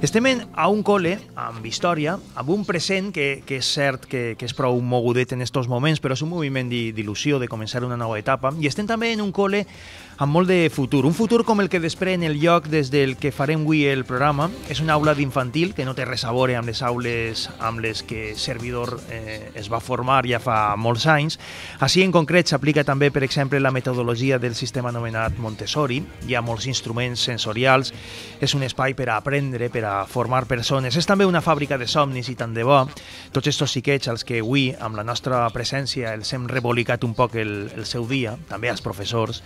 Estem en, a un col·le amb història, amb un present que, que és cert que, que és prou mogudet en estos moments, però és un moviment d'il·lusió, de començar una nova etapa, i estem també en un col·le amb molt de futur. Un futur com el que desprèn el lloc des del que farem avui el programa. És una aula d'infantil que no té res a veure amb les aules amb les que Servidor eh, es va formar ja fa molts anys. Així, en concret, s'aplica també, per exemple, la metodologia del sistema anomenat Montessori. Hi ha molts instruments sensorials. És un espai per a aprendre, per a formar persones. És també una fàbrica de somnis i tant de bo. Tots aquests xiquets als que avui, amb la nostra presència, els hem rebolicat un poc el, el seu dia, també als professors,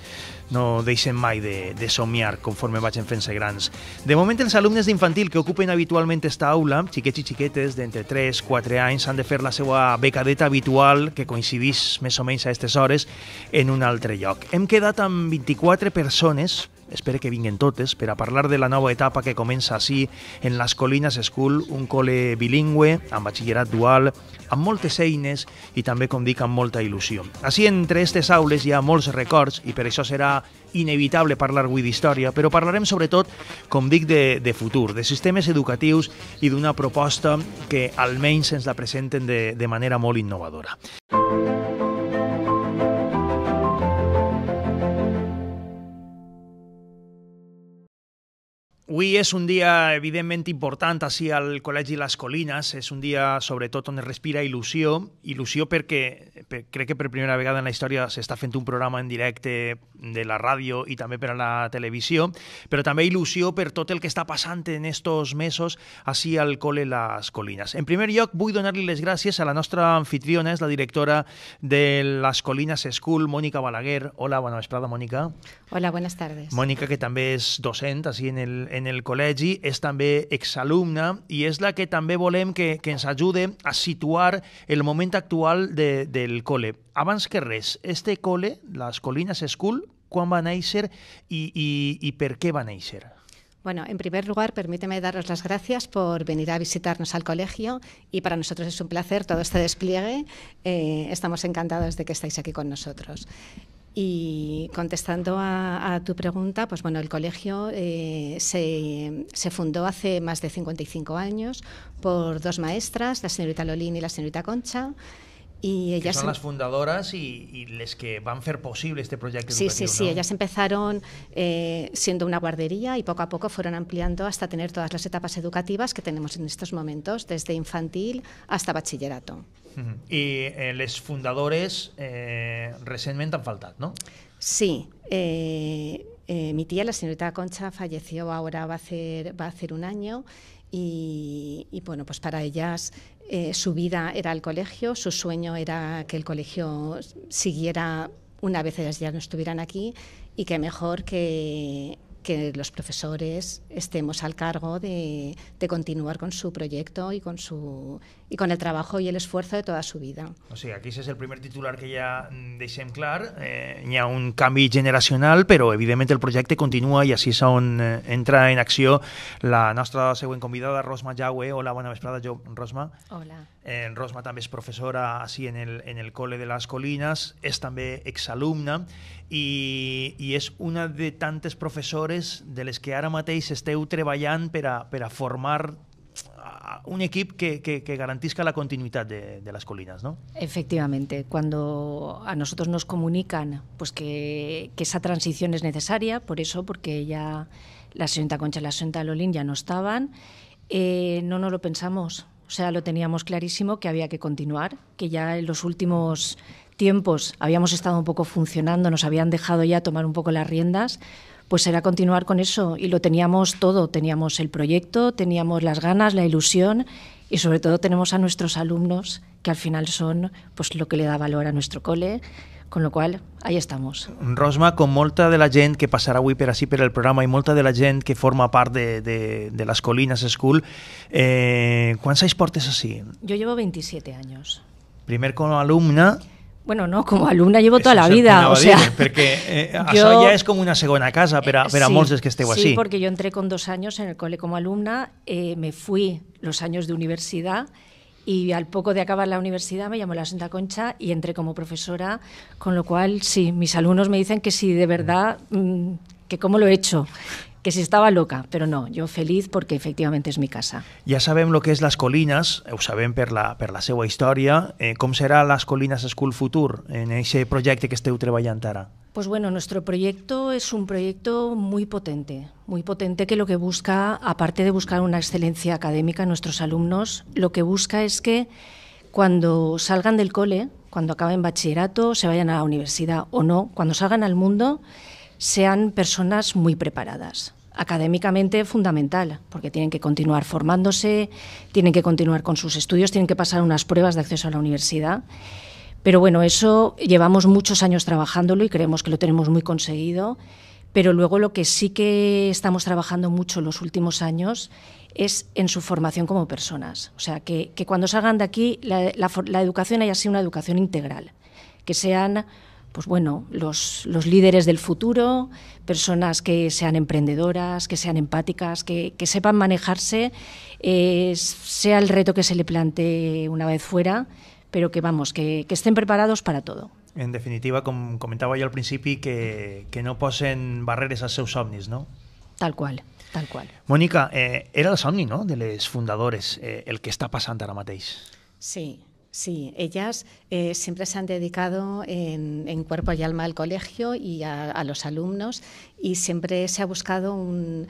no deixen mai de, de somiar conforme vagin fent-se grans. De moment, els alumnes d'infantil que ocupen habitualment esta aula, xiquets i xiquetes d'entre 3 4 anys, han de fer la seva becadeta habitual, que coincidís més o menys a aquestes hores, en un altre lloc. Hem quedat amb 24 persones espero que vinguen totes, per a parlar de la nova etapa que comença així en les Colines School, un col·le bilingüe, amb batxillerat dual, amb moltes eines i també, com dic, amb molta il·lusió. Així, entre aquestes aules hi ha molts records i per això serà inevitable parlar avui d'història, però parlarem sobretot, com dic, de, de futur, de sistemes educatius i d'una proposta que almenys ens la presenten de, de manera molt innovadora. Avui és un dia, evidentment, important així al Col·legi Les Colines. És un dia, sobretot, on es respira il·lusió. Il·lusió perquè per, crec que per primera vegada en la història s'està fent un programa en directe de la ràdio i també per a la televisió, però també il·lusió per tot el que està passant en estos mesos així al Col·le Les Colines. En primer lloc, vull donar-li les gràcies a la nostra anfitriona, és la directora de Les Colines School, Mònica Balaguer. Hola, bona vesprada, Mònica. Hola, buenas tardes. Mònica, que també és docent així en el, en el el col·legi, és també exalumna i és la que també volem que, que ens ajude a situar el moment actual de, del col·le. Abans que res, este col·le, les Colines School, quan va néixer i, i, i per què va néixer? Bueno, en primer lugar, permíteme daros las gracias por venir a visitarnos al colegio y para nosotros es un placer todo este despliegue. Eh, estamos encantados de que estáis aquí con nosotros. Y contestando a, tu pregunta, pues bueno, el colegio eh, se, fundó hace más de 55 años por dos maestras, la señorita Lolín y la señorita Concha. Y ellas son em las fundadoras y, y les que van a hacer posible este proyecto. Sí, sí, sí. Ellas empezaron eh, siendo una guardería y poco a poco fueron ampliando hasta tener todas las etapas educativas que tenemos en estos momentos, desde infantil hasta bachillerato. Y eh, los fundadores eh, han faltado, no? Sí. Eh, eh, mi tía, la señorita Concha, falleció ahora, va a hacer, va a un año. Y, bueno, pues para ellas su vida era el colegio, su sueño era que el colegio siguiera una vez ellas ya no estuvieran aquí y que mejor que, que los profesores estemos al cargo de, de, continuar con su proyecto y con su y con el trabajo y el esfuerzo de toda su vida. O sigui, aquí és el primer titular que ja mm, deixem clar. Eh, hi ha un canvi generacional, però evidentment el projecte continua i així és on eh, entra en acció la nostra següent convidada, Rosma Jaue. Hola, bona vesprada, jo, Rosma. Hola. Eh, Rosma també és professora així en el, en el Cole de les Colines, és també exalumna Y es una de tantos profesores de los que ahora mateix esteu treballant para a, formar un equipo que, que, garantizca la continuidad de, las colinas, ¿no? Efectivamente, cuando a nosotros nos comunican pues que, esa transición es necesaria, por eso, porque ya la señorita Concha y la señorita Lolín ya no estaban, eh, no nos lo pensamos, o sea, lo teníamos clarísimo que había que continuar, que ya en los últimos tiempos habíamos estado un poco funcionando, nos habían dejado ya tomar un poco las riendas, pues era continuar con eso y lo teníamos todo, teníamos el proyecto, teníamos las ganas, la ilusión y sobre todo tenemos a nuestros alumnos que al final son pues lo que le da valor a nuestro cole, con lo cual ahí estamos. Rosma, con molta de la gente que pasará hoy per así el programa y molta de la gente que forma parte de, las colinas School, eh, quants anys así? Yo llevo 27 años Primer como alumna bueno, no, como alumna llevo toda la vida. O sea, porque eh, ya es como una segunda casa, pero, pero sí, es que esté así. Sí, porque yo entré con dos años en el cole como alumna, eh, me fui los años de universidad y al poco de acabar la universidad me llamó la Santa Concha y entré como profesora, con lo cual sí, mis alumnos me dicen que sí, de verdad, mm, que cómo lo he hecho. que si estaba loca, pero no, yo feliz porque efectivamente és mi casa. Ja sabem lo que és les colines, ho sabem per la, per la seva història. Eh, com serà les colines School Futur en aquest projecte que esteu treballant ara? Pues bueno, nuestro proyecto es un proyecto muy potente, muy potente que lo que busca, aparte de buscar una excelencia académica en nuestros alumnos, lo que busca es que cuando salgan del cole, cuando acaben bachillerato, se vayan a la universidad o no, cuando salgan al mundo, sean personas muy preparadas, académicamente fundamental, porque tienen que continuar formándose, tienen que continuar con sus estudios, tienen que pasar unas pruebas de acceso a la universidad. Pero bueno, eso llevamos muchos años trabajándolo y creemos que lo tenemos muy conseguido. Pero luego lo que sí que estamos trabajando mucho los últimos años es en su formación como personas. O sea, que, cuando salgan de aquí la, la educación haya sido una educación integral, que sean pues bueno, los, líderes del futuro, personas que sean emprendedoras, que sean empáticas, que, sepan manejarse, eh, sea el reto que se le plantee una vez fuera, pero que vamos, que, estén preparados para todo. En definitiva, como comentaba yo al principio, que, no posen barreras a sus ovnis, ¿no? Tal cual, tal cual. Mónica, eh, era el no?, de los fundadores, eh, el que está pasando ahora mateix. Sí, Sí, ellas eh, siempre se han dedicado en, cuerpo y alma al colegio y a, los alumnos y siempre se ha buscado un,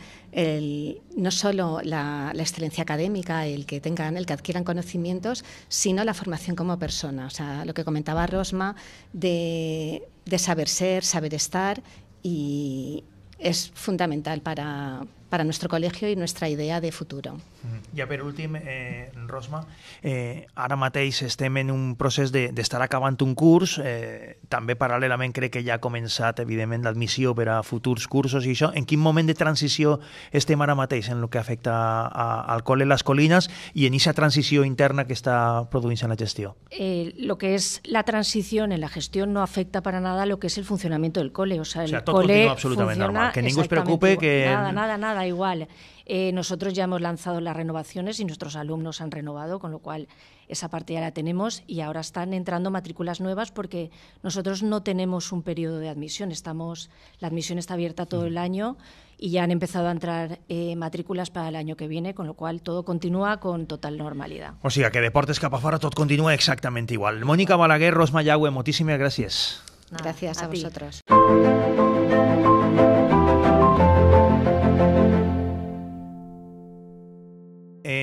no solo la, excelencia académica, el que tengan, el que adquieran conocimientos, sino la formación como persona. O sea, lo que comentaba Rosma de, de saber ser, saber estar y es fundamental para, para nuestro colegio y nuestra idea de futuro. Ja mm. per últim, eh, Rosma, eh, ara mateix estem en un procés d'estar de, acabant un curs, eh, també paralelamente crec que ja ha començat, evidentment, l'admissió per a futurs cursos i això. En quin moment de transició estem ahora mateix en lo que afecta a, al en Les colinas i en aquesta transició interna que està produint en la gestió? Eh, lo que es la transición en la gestión no afecta para nada lo que es el funcionamiento del cole. O sea, el o sea, todo cole funciona normal. Que ningú se preocupe que... Nada, nada, nada. igual. Eh, nosotros ya hemos lanzado las renovaciones y nuestros alumnos han renovado, con lo cual esa parte ya la tenemos y ahora están entrando matrículas nuevas porque nosotros no tenemos un periodo de admisión. Estamos, la admisión está abierta todo el año y ya han empezado a entrar eh, matrículas para el año que viene, con lo cual todo continúa con total normalidad. O sea que Deportes Capafara todo continúa exactamente igual. Mónica Balaguer, Rosmayagüe, muchísimas gracias. gracias a, vosotros.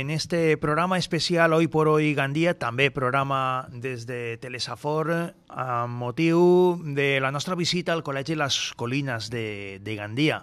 en este programa especial Hoy por Hoy Gandia, també programa des de Telesafor, amb motiu de la nostra visita al Col·legi Les Colines de, de Gandia.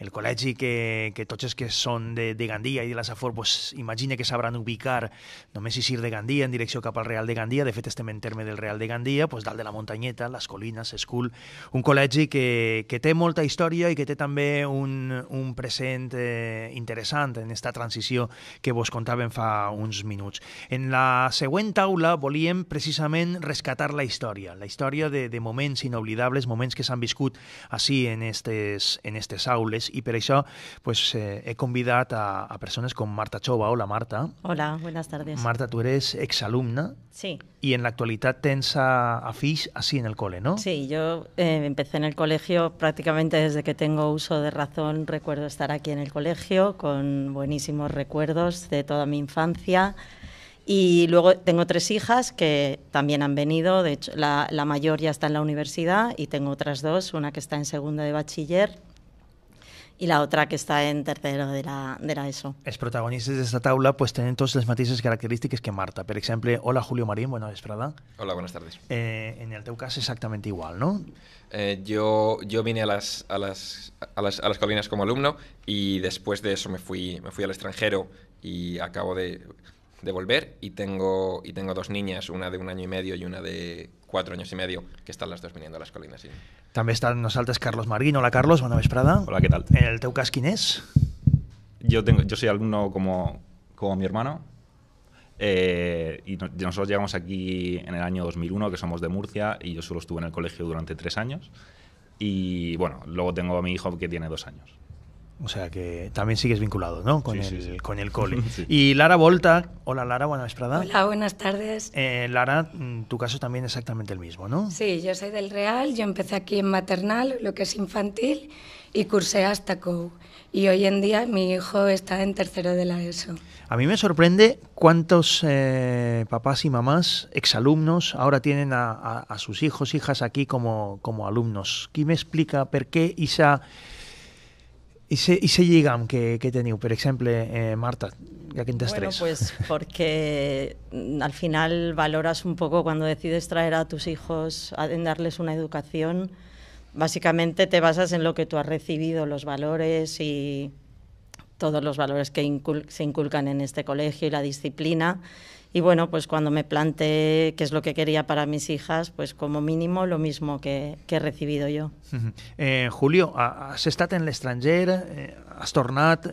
El col·legi que, que tots els que són de, de Gandia i de la Safor pues, imagina que sabran ubicar només ir de Gandia en direcció cap al Real de Gandia. De fet, estem en terme del Real de Gandia, pues, dalt de la muntanyeta, Les Colines, School. un col·legi que, que té molta història i que té també un, un present eh, interessant en esta transició que vos contàvem fa uns minuts. En la següent taula volíem precisament rescatar la història, la història de, de moments inoblidables, moments que s'han viscut així en estes, en estes aules, i per això pues, eh, he convidat a, a persones com Marta Chova. Hola, Marta. Hola, buenas tardes. Marta, tu eres exalumna. Sí. I en l'actualitat tens a, a Fish així en el cole, ¿no? Sí, jo eh, empecé en el colegio pràcticament des que tengo uso de razón. Recuerdo estar aquí en el colegio con buenísimos recuerdos de toda mi infancia. Y luego tengo tres hijas que también han venido, de hecho la, la mayor ya está en la universidad y tengo otras dos, una que está en segunda de bachiller y la otra que está en tercero de la, de la ESO. protagonistas de esta tabla, pues, tienen todos las matices características que Marta. Por ejemplo, hola Julio Marín, buenas tardes. Hola, buenas tardes. Eh, en el teu caso exactamente igual, ¿no? Eh, yo, yo vine a las, a, las, a, las, a las Colinas como alumno y después de eso me fui, me fui al extranjero y acabo de de volver y tengo, y tengo dos niñas, una de un año y medio y una de cuatro años y medio, que están las dos viniendo a las colinas. También También nos Carlos Marguín. Hola, Carlos, noches, Prada. Hola, ¿qué tal? El teu cas es? Yo, tengo, yo soy alumno como, como mi hermano, eh, y nosotros llegamos aquí en el año 2001, que somos de Murcia, y yo solo estuve en el colegio durante tres años. Y bueno, luego tengo a mi hijo que tiene dos años. O sea que también sigues vinculado, ¿no? Con, el, con el cole. Y Lara Volta. Hola, Lara, buenas tardes. Hola, buenas tardes. Eh, Lara, mm, tu caso también es exactamente el mismo, ¿no? Sí, yo soy del Real. Yo empecé aquí en maternal, lo que es infantil, y cursé hasta COU. Y hoy en día mi hijo está en tercero de la ESO. A mí me sorprende cuántos eh, papás y mamás, exalumnos, ahora tienen a, sus hijos, hijas aquí como, como alumnos. ¿Quién me explica por qué esa... ¿Y se llegan? que, que teniu, per exemple, eh, Marta, a quin tres. Bueno, pues porque al final valoras un poco cuando decides traer a tus hijos, a, darles una educación, básicamente te basas en lo que tú has recibido, los valores y, todos los valores que se inculcan en este colegio y la disciplina. Y bueno, pues cuando me planteé qué es lo que quería para mis hijas, pues como mínimo lo mismo que, he recibido yo. Eh, Julio, has estado en el extranjero, eh, has tornat,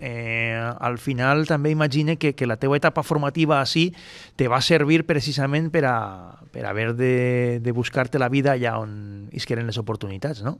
eh, al final también imagine que, la etapa formativa así te va servir a, servir precisamente para de, de buscarte la vida allà on isqueren las oportunidades, no?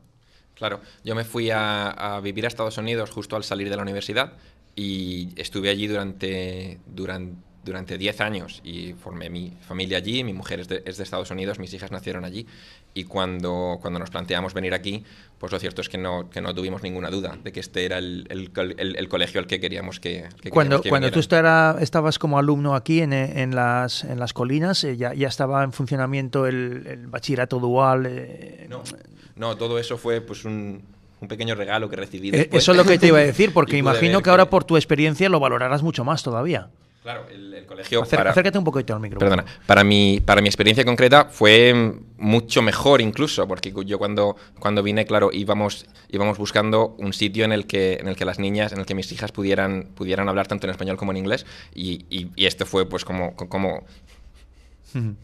Claro, yo me fui a, vivir a Estados Unidos justo al salir de la universidad y estuve allí durante, durante durante 10 años y formé mi familia allí, mi mujer es de, Estados Unidos, mis hijas nacieron allí y cuando, cuando nos planteamos venir aquí, pues lo cierto es que no, que no tuvimos ninguna duda de que este era el, el, colegio al que queríamos que... que cuando cuando tú estabas como alumno aquí en, en, las, en las colinas, eh, ya, ya, estaba en funcionamiento el, bachillerato dual. Eh, no, no, todo eso fue pues un, un pequeño regalo que recibí. Eh, después. Eso es lo que te iba a decir, porque imagino que ahora por tu experiencia lo valorarás mucho más todavía. Claro, el, colegio. para, acércate un poquito al micrófono. Perdona. Para mi, para mi experiencia concreta fue mucho mejor incluso, porque yo cuando, cuando vine, claro, íbamos, íbamos buscando un sitio en el, que, en el que las niñas, en el que mis hijas pudieran, pudieran hablar tanto en español como en inglés. Y, y, esto fue pues como, como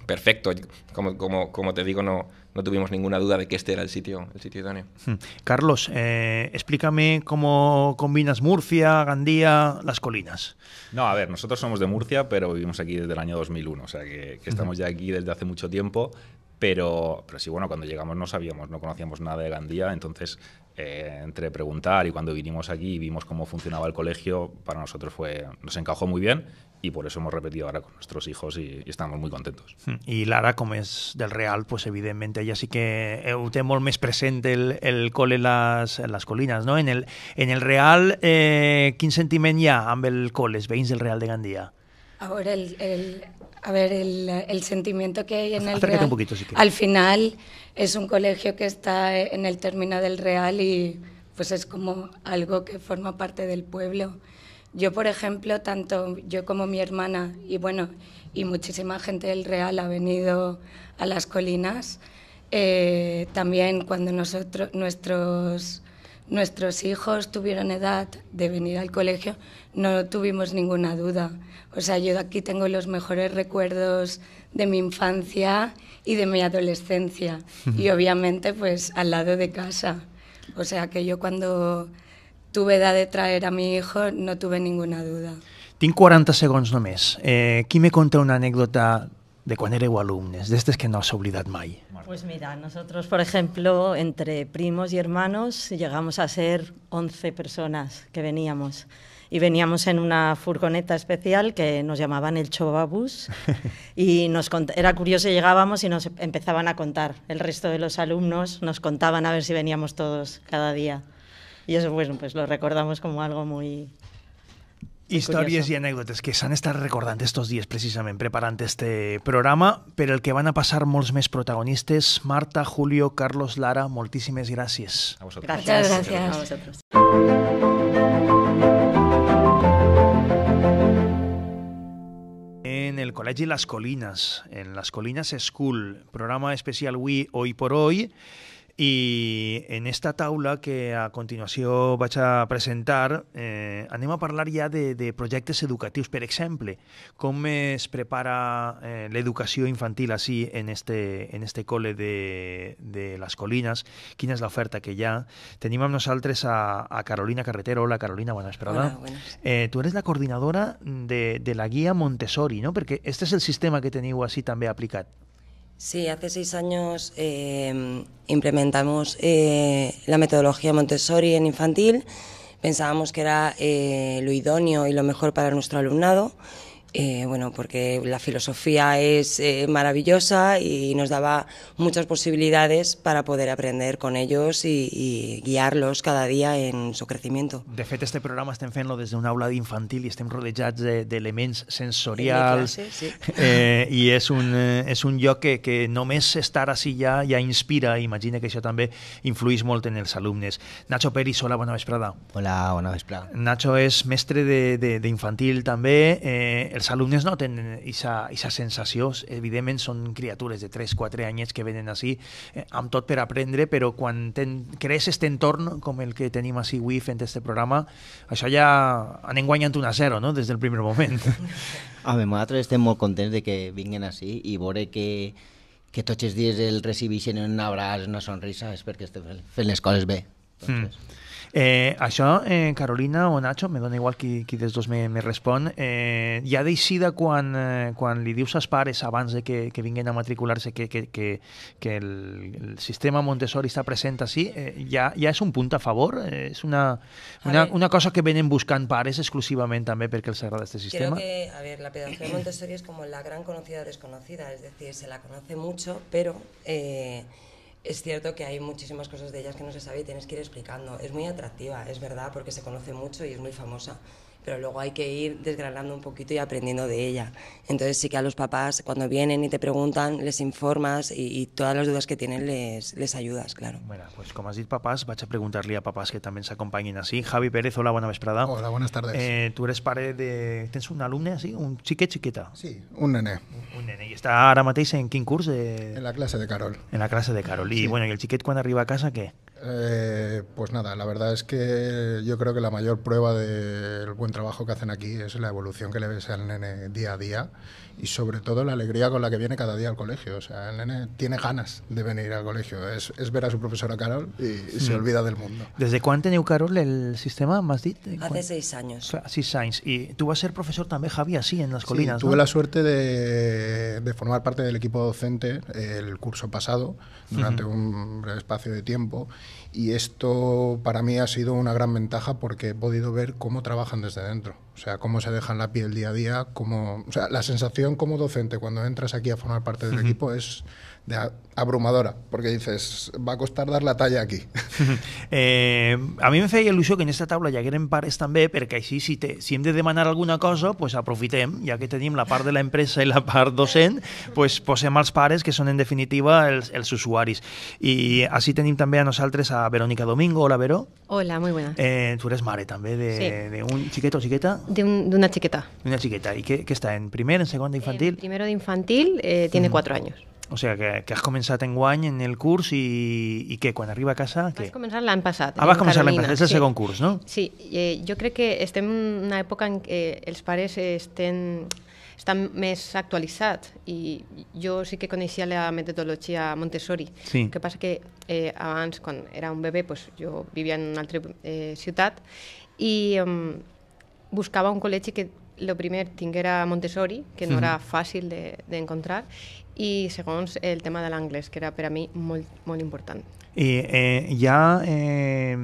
Perfecto. Como, como, como, te digo, no, no tuvimos ninguna duda de que este era el sitio, el sitio idóneo. Hmm. Carlos, eh, explícame cómo combinas Murcia, Gandía, las colinas. No, a ver, nosotros somos de Murcia, pero vivimos aquí desde el año 2001, o sea que, estamos ya aquí desde hace mucho tiempo. Pero, pero sí, bueno, cuando llegamos no sabíamos, no conocíamos nada de Gandía, entonces eh, entre preguntar y cuando vinimos aquí y vimos cómo funcionaba el colegio, para nosotros fue, nos encajó muy bien y por eso hemos repetido ahora con nuestros hijos y, estamos muy contentos. Hmm. Y Lara, como es del Real, pues evidentemente ella sí que eu té más presente el, el col en las colinas, no? En el, en el Real, eh, quin ya ya Coles amb el Real de Gandía? Ahora, el, el, a ver, el, sentimiento que hay en el Real, al final es un colegio que está en el término del Real y pues es como algo que forma parte del pueblo. Yo, por ejemplo, tanto yo como mi hermana y bueno, y muchísima gente del Real ha venido a las colinas. Eh, también cuando nosotros, nuestros, nuestros hijos tuvieron edad de venir al colegio, no tuvimos ninguna duda. O sea, yo aquí tengo los mejores recuerdos de mi infancia y de mi adolescencia. Y obviamente, pues al lado de casa. O sea, que yo cuando tuve edad de traer a mi hijo, no tuve ninguna duda. Tienes 40 segundos només. Eh, qui me contó una anécdota de quan alumnos? alumnes, estos que no has olvidado mai? Pues mira, nosotros, por ejemplo, entre primos y hermanos llegamos a ser 11 personas que veníamos. Y veníamos en una furgoneta especial que nos llamaban el Chobabus. Y nos era curioso, llegábamos y nos empezaban a contar. El resto de los alumnos nos contaban a ver si veníamos todos cada día. Y eso, bueno, pues lo recordamos como algo muy, Historias Curioso. y anècdotes que s'han estat recordant estos dies precisament preparant este programa per el que van a passar molts més protagonistes. Marta, Julio, Carlos, Lara, moltíssimes gràcies. A vosaltres. Gràcies. gràcies. gràcies. A vosaltres. En el Col·legi Las Colinas, en Las Colinas School, programa especial Wii Hoy por Hoy, i en esta taula que a continuació vaig a presentar eh, anem a parlar ja de, de projectes educatius. Per exemple, com es prepara eh, l'educació infantil així en este, en este col·le de, de les Colines, quina és l'oferta que hi ha. Tenim amb nosaltres a, a Carolina Carretero. Hola, Carolina, bona esperada. Hola, Eh, tu eres la coordinadora de, de la guia Montessori, no? Perquè este és el sistema que teniu així també aplicat. Sí, hace seis años em, implementamos eh, la metodología Montessori en infantil. Pensábamos que era eh, lo idóneo y lo mejor para nuestro alumnado Eh, bueno, porque la filosofía es eh, maravillosa y nos daba muchas posibilidades para poder aprender con ellos y, i guiar-los cada dia en su crecimiento. De fet, este programa estem fent-lo des d'una aula d'infantil i estem rodejats d'elements de, sensorials classe, sí. eh, i és un, eh, és un lloc que, que només estar així ja ja inspira i imagina que això també influís molt en els alumnes. Nacho Peris, hola, bona vesprada. Hola, bona vesprada. Nacho és mestre d'infantil també, eh, els els alumnes no tenen aquesta sensació, evidentment són criatures de 3-4 anys que venen així eh, amb tot per aprendre, però quan ten, crees aquest entorn com el que tenim així avui fent aquest programa, això ja anem guanyant un a zero no? des del primer moment. A veure, nosaltres estem molt contents de que vinguin així i veure que, que tots els dies el recibixen en un abraç, una sonrisa, és perquè estem fent les coses bé. Mm. Entonces... Mm. Eh, això, eh, Carolina o Nacho, me dona igual qui, qui dels dos me, me respon, eh, ja decida quan, eh, quan li dius als pares abans de que, que vinguin a matricular-se que, que, que, que el, el sistema Montessori està present així, eh, ja, ja és un punt a favor, eh, és una, una, una cosa que venen buscant pares exclusivament també perquè els agrada aquest sistema. Creo que, a ver, la pedagogía Montessori és com la gran conocida o desconocida, a dir, se la conoce mucho, però... Eh, es cierto que hay muchísimas cosas de ellas que no se sabe y tienes que ir explicando. Es muy atractiva, es verdad, porque se conoce mucho y es muy famosa pero luego hay que ir desgranando un poquito y aprendiendo de ella. Entonces sí que a los papás cuando vienen y te preguntan, les informas y, todas las dudas que tienen les, les ayudas, claro. Bueno, pues como has dicho papás, vas a preguntarle a papás que también se acompañen así. Javi Pérez, hola, buena vesprada. Hola, buenas tardes. Eh, tú eres padre de... ¿Tienes un alumne así? ¿Un chiquet chiqueta? Sí, un nene. Un, nene. ¿Y está ahora matéis en King curso? En la clase de Carol. En la clase de Carol. Y bueno, ¿y el chiquet cuando arriba a casa qué? Eh, pues nada, la verdad es que yo creo que la mayor prueba del buen trabajo que hacen aquí es la evolución que le ves al nene día a día y sobre todo la alegría con la que viene cada día al colegio. O sea, el nene tiene ganas de venir al colegio. Es, ver a su profesora Carol y, se mm. olvida del mundo. ¿Desde cuándo tiene Carol el sistema más Hace seis años. Seis años. Y tú vas a ser profesor también, Javi, así en las colinas. tuve la suerte de, formar parte del equipo docente el curso pasado durante un breve espacio de tiempo y esto para mí ha sido una gran ventaja porque he podido ver cómo trabajan desde dentro, o sea, cómo se dejan la piel día a día, cómo, o sea, la sensación como docente cuando entras aquí a formar parte del equipo es abrumadora, porque dices, va a costar dar la talla aquí. Eh, a mí me el ilusión que en esta tabla ya hagueren pares també, perquè així si, te, si de demanar alguna cosa, pues aprofitem, ya que tenemos la par de la empresa y la part docente, pues posem els pares, que son en definitiva els, els y así així también també a nosaltres a Verónica Domingo. Hola, Vero. Hola, muy buenas. Eh, ¿Tú eres mare también de, un chiquito o chiqueta? De una chiqueta. una ¿Y qué, está? ¿En primer, en segunda infantil? primero de infantil, eh, tiene cuatro años. O sigui, que, que has començat en guany en el curs i, i què, quan arriba a casa... què? Vas començar l'any passat. Ah, vas començar l'any passat, és el sí. segon curs, no? Sí, eh, jo crec que estem en una època en què els pares estem, estan més actualitzats i jo sí que coneixia la metodologia Montessori. Sí. El que passa que eh, abans, quan era un bebè, pues, jo vivia en una altra eh, ciutat i um, buscava un col·legi que el primer tinguera Montessori, que no sí. era fàcil d'encontrar, de, i segons el tema de l'anglès, que era per a mi molt, molt important. I eh, ja, eh,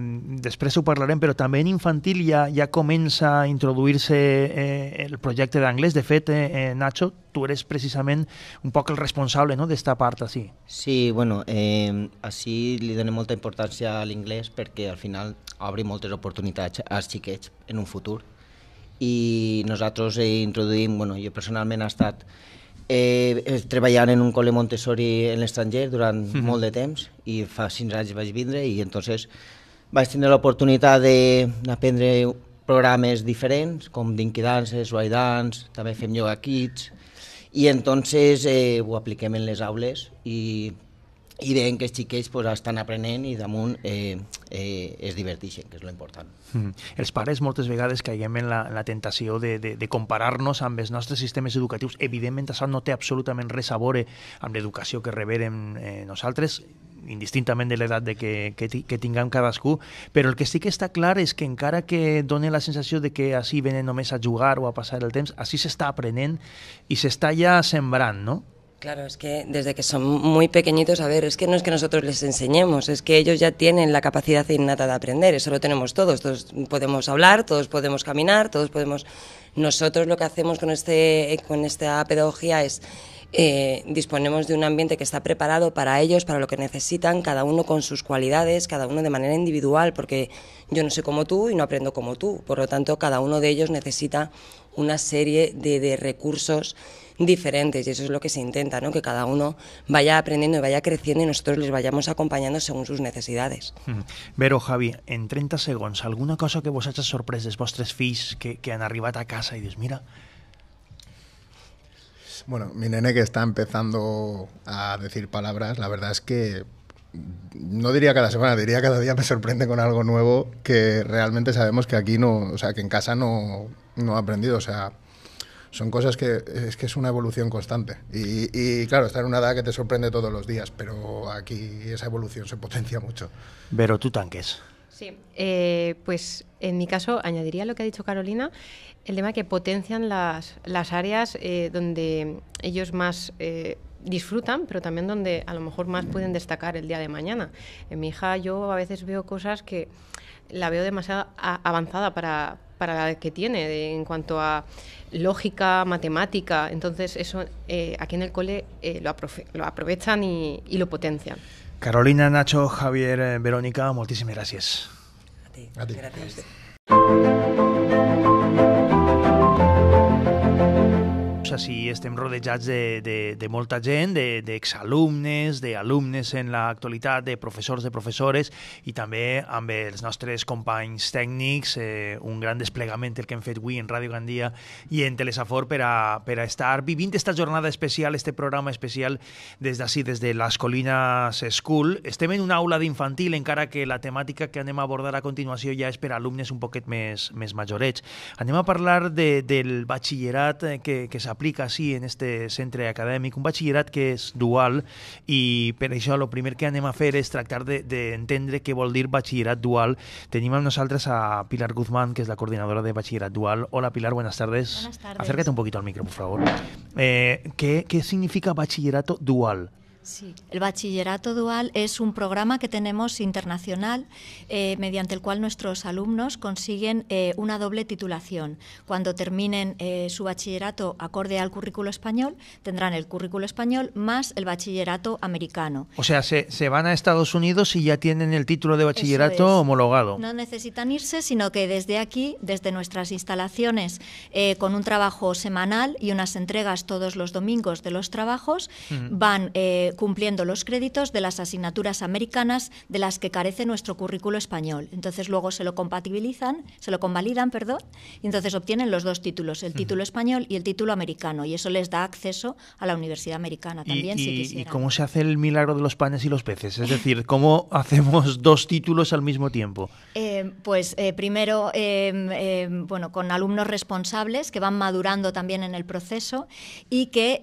després ho parlarem, però també en infantil ja, ja comença a introduir-se eh, el projecte d'anglès. De fet, eh, eh Nacho, tu eres precisament un poc el responsable no?, d'esta part, així. Sí, bueno, eh, així li donem molta importància a l'inglès perquè al final obri moltes oportunitats als xiquets en un futur. I nosaltres eh, introduïm, bueno, jo personalment he estat Eh, eh, treballant en un col·le Montessori en l'estranger durant mm -hmm. molt de temps i fa 5 anys vaig vindre i entonces vaig tenir l'oportunitat d'aprendre programes diferents com Dinky Dances, Why Dance, també fem yoga kids i entonces eh, ho apliquem en les aules i i deien que els xiquets pues, estan aprenent i damunt eh, eh, es diverteixen, que és l'important. Mm. Els pares moltes vegades caiguem en la, en la tentació de, de, de comparar-nos amb els nostres sistemes educatius. Evidentment, això no té absolutament res a veure amb l'educació que reberem eh, nosaltres, indistintament de l'edat que, que, que tinguem cadascú, però el que sí que està clar és que encara que doni la sensació de que així venen només a jugar o a passar el temps, així s'està aprenent i s'està ja sembrant, no? Claro, es que desde que son muy pequeñitos, a ver, es que no es que nosotros les enseñemos, es que ellos ya tienen la capacidad innata de aprender, eso lo tenemos todos, todos podemos hablar, todos podemos caminar, todos podemos... Nosotros lo que hacemos con, este, con esta pedagogía es eh, disponemos de un ambiente que está preparado para ellos, para lo que necesitan, cada uno con sus cualidades, cada uno de manera individual, porque yo no sé como tú y no aprendo como tú. Por lo tanto, cada uno de ellos necesita una serie de, de recursos diferentes y eso es lo que se intenta, ¿no? que cada uno vaya aprendiendo y vaya creciendo y nosotros les vayamos acompañando según sus necesidades. Pero Javi, en 30 segundos, alguna cosa que vos hachas sorpresa vos tres fills que, que han arribado a casa y dices, mira... Bueno, mi nene que está empezando a decir palabras, la verdad es que no diría cada semana, diría cada día me sorprende con algo nuevo que realmente sabemos que aquí no, o sea, que en casa no, no ha aprendido, o sea, son cosas que es que es una evolución constante. Y, claro, estar en una edad que te sorprende todos los días, pero aquí esa evolución se potencia mucho. Pero tú tanques. Sí, eh, pues en mi caso añadiría lo que ha dicho Carolina, el tema que potencian las, las áreas eh, donde ellos más... Eh, disfrutan, pero también donde a lo mejor más pueden destacar el día de mañana. En mi hija yo a veces veo cosas que la veo demasiado avanzada para, para la que tiene en cuanto a lógica, matemática. Entonces, eso eh, aquí en el cole eh, lo, aprovechan y, lo potencian. Carolina, Nacho, Javier, eh, Verónica, muchísimas gracias. A ti. gracias. així estem rodejats de, de, de molta gent, d'exalumnes, de, d'alumnes en l'actualitat, de professors, de professores, i també amb els nostres companys tècnics, eh, un gran desplegament el que hem fet avui en Ràdio Gandia i en Telesafor per a, per a estar vivint esta jornada especial, este programa especial des d'ací, des de les Colines School. Estem en una aula d'infantil, encara que la temàtica que anem a abordar a continuació ja és per a alumnes un poquet més, més majorets. Anem a parlar de, del batxillerat eh, que, que s'aplica s'explica així en este centre acadèmic, un batxillerat que és dual i per això el primer que anem a fer és tractar d'entendre de, de què vol dir batxillerat dual. Tenim amb nosaltres a Pilar Guzmán, que és la coordinadora de batxillerat dual. Hola Pilar, buenas tardes. Buenas tardes. Acércate un poquito al micro, por favor. Eh, què, què significa bachillerato dual? el bachillerato dual es un programa que tenemos internacional eh, mediante el cual nuestros alumnos consiguen eh, una doble titulación. Cuando terminen eh, su bachillerato acorde al currículo español, tendrán el currículo español más el bachillerato americano. O sea, se, van a Estados Unidos y ya tienen el título de bachillerato homologado. No necesitan irse, sino que desde aquí, desde nuestras instalaciones, con un trabajo semanal y unas entregas todos los domingos de los trabajos, van cumpliendo los créditos de las asignaturas americanas de las que carece nuestro currículo español. Entonces luego se lo compatibilizan, se lo convalidan, perdón, y entonces obtienen los dos títulos, el título español y el título americano, y eso les da acceso a la universidad americana también, ¿Y, si ¿Y cómo se hace el milagro de los panes y los peces? Es decir, ¿cómo hacemos dos títulos al mismo tiempo? Eh, pues eh, primero, eh, bueno, con alumnos responsables que van madurando también en el proceso y que